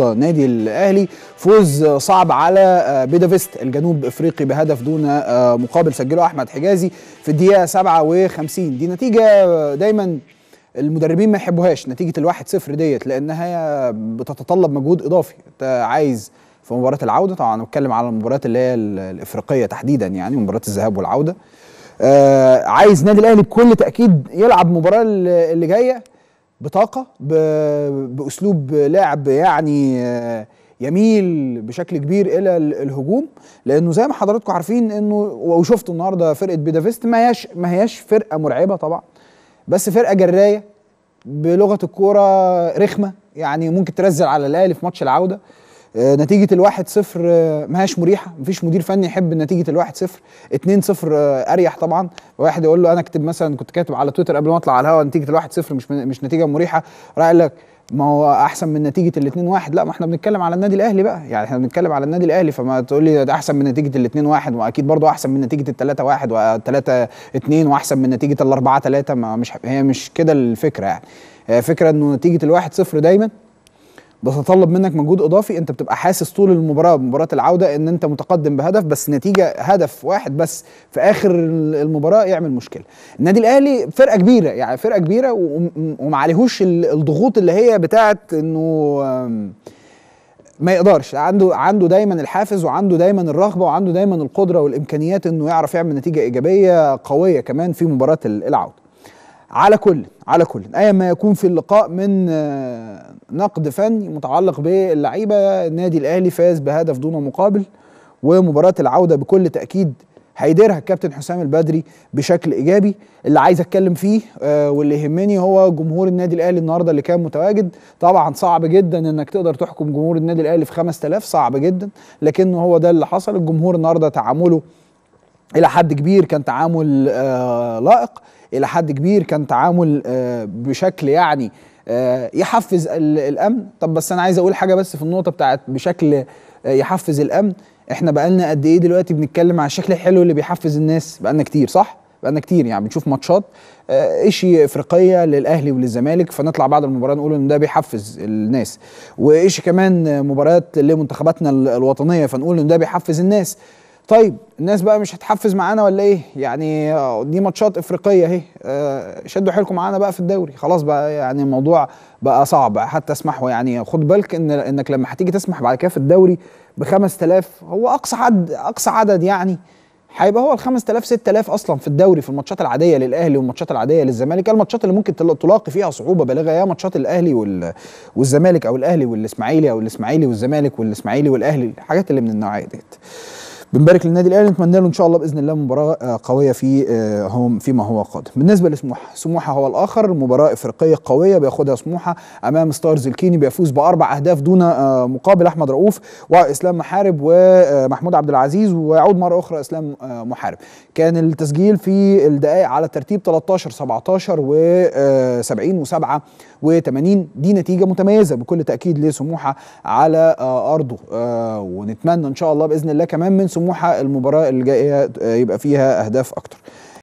نادي الاهلي فوز صعب على آه، بيدافيست الجنوب افريقي بهدف دون آه، مقابل سجله احمد حجازي في الدقيقه 57 دي نتيجه آه، دايما المدربين ما يحبوهاش نتيجه الواحد صفر ديت لانها بتتطلب مجهود اضافي انت عايز في مباراه العوده طبعا بتكلم على المباريات اللي هي الافريقيه تحديدا يعني مباراه الذهاب والعوده عايز نادي الاهلي بكل تاكيد يلعب المباراه اللي جايه بطاقه باسلوب لعب يعني آه، يميل بشكل كبير الى الهجوم لانه زي ما حضراتكم عارفين انه وشفتوا النهارده فرقه بيدافيست ما هياش ما هياش فرقه مرعبه طبعا بس فرقه جرايه بلغه الكوره رخمه يعني ممكن ترزل على الاهلي في ماتش العوده آه، نتيجه الواحد صفر آه، ماهاش مريحه مفيش مدير فني يحب نتيجه الواحد صفر اتنين صفر آه، اريح طبعا واحد يقول له انا اكتب مثلا كنت كاتب على تويتر قبل ما اطلع على الهواء نتيجه الواحد صفر مش مش نتيجه مريحه رأي لك ما هو احسن من نتيجه الاتنين واحد لا ما احنا بنتكلم على النادي الاهلي بقى يعني احنا بنتكلم على النادي الاهلي فما تقول لي ده احسن من نتيجه الاتنين واحد واكيد برضو احسن من نتيجه التلاتة واحد والتلاتة اتنين واحسن من نتيجه الاربعة تلاتة ما مش هي مش كده الفكره يعني فكره انه نتيجه الواحد صفر دايما بتطلب منك مجهود اضافي انت بتبقى حاسس طول المباراه مباراه العوده ان انت متقدم بهدف بس نتيجه هدف واحد بس في اخر المباراه يعمل مشكله النادي الاهلي فرقه كبيره يعني فرقه كبيره وما عليهوش الضغوط اللي هي بتاعه انه ما يقدرش عنده عنده دايما الحافز وعنده دايما الرغبه وعنده دايما القدره والامكانيات انه يعرف يعمل نتيجه ايجابيه قويه كمان في مباراه العوده على كل على كل ايا ما يكون في اللقاء من آه، نقد فني متعلق باللعيبه النادي الاهلي فاز بهدف دون مقابل ومباراه العوده بكل تاكيد هيديرها الكابتن حسام البدري بشكل ايجابي اللي عايز اتكلم فيه آه، واللي يهمني هو جمهور النادي الاهلي النهارده اللي كان متواجد طبعا صعب جدا انك تقدر تحكم جمهور النادي الاهلي في 5000 صعب جدا لكن هو ده اللي حصل الجمهور النهارده تعامله الى حد كبير كان تعامل آه لائق الى حد كبير كان تعامل آه، بشكل يعني آه، يحفز الامن طب بس انا عايز اقول حاجه بس في النقطه بتاعت بشكل آه، يحفز الامن احنا بقالنا قد ايه دلوقتي بنتكلم على الشكل الحلو اللي بيحفز الناس بقالنا كتير صح بقالنا كتير يعني بنشوف ماتشات اشي افريقيه للاهلي وللزمالك فنطلع بعد المباراه نقول ان ده بيحفز الناس واشي كمان مباريات لمنتخباتنا الوطنيه فنقول ان ده بيحفز الناس طيب الناس بقى مش هتحفز معانا ولا ايه يعني آه، دي ماتشات افريقيه اهي آه، شدوا حيلكم معانا بقى في الدوري خلاص بقى يعني الموضوع بقى صعب حتى اسمحوا يعني خد بالك ان انك لما هتيجي تسمح بعد كده في الدوري ب 5000 هو اقصى حد اقصى عدد يعني هيبقى هو ال 5000 6000 اصلا في الدوري في الماتشات العاديه للاهلي والماتشات العاديه للزمالك الماتشات اللي ممكن تلاقي فيها صعوبه بالغه يا ماتشات الاهلي وال... والزمالك او الاهلي والاسماعيلي او الاسماعيلي والزمالك والاسماعيلي والاهلي الحاجات اللي من النوعيه ديت بنبارك للنادي الاهلي نتمنى له ان شاء الله باذن الله مباراه آه، قويه في آه، هم فيما هو قادم بالنسبه لسموحه سموحه هو الاخر مباراه افريقيه قويه بياخدها سموحه امام ستارز الكيني بيفوز باربع اهداف دون آه، مقابل احمد رؤوف واسلام محارب ومحمود عبد العزيز ويعود مره اخرى اسلام محارب كان التسجيل في الدقائق على الترتيب 13 17 و 70 و7 و80 دي نتيجه متميزه بكل تاكيد لسموحه على ارضه ونتمنى ان شاء الله باذن الله كمان من سموحه المباراه اللي جايه آه، يبقى فيها اهداف اكتر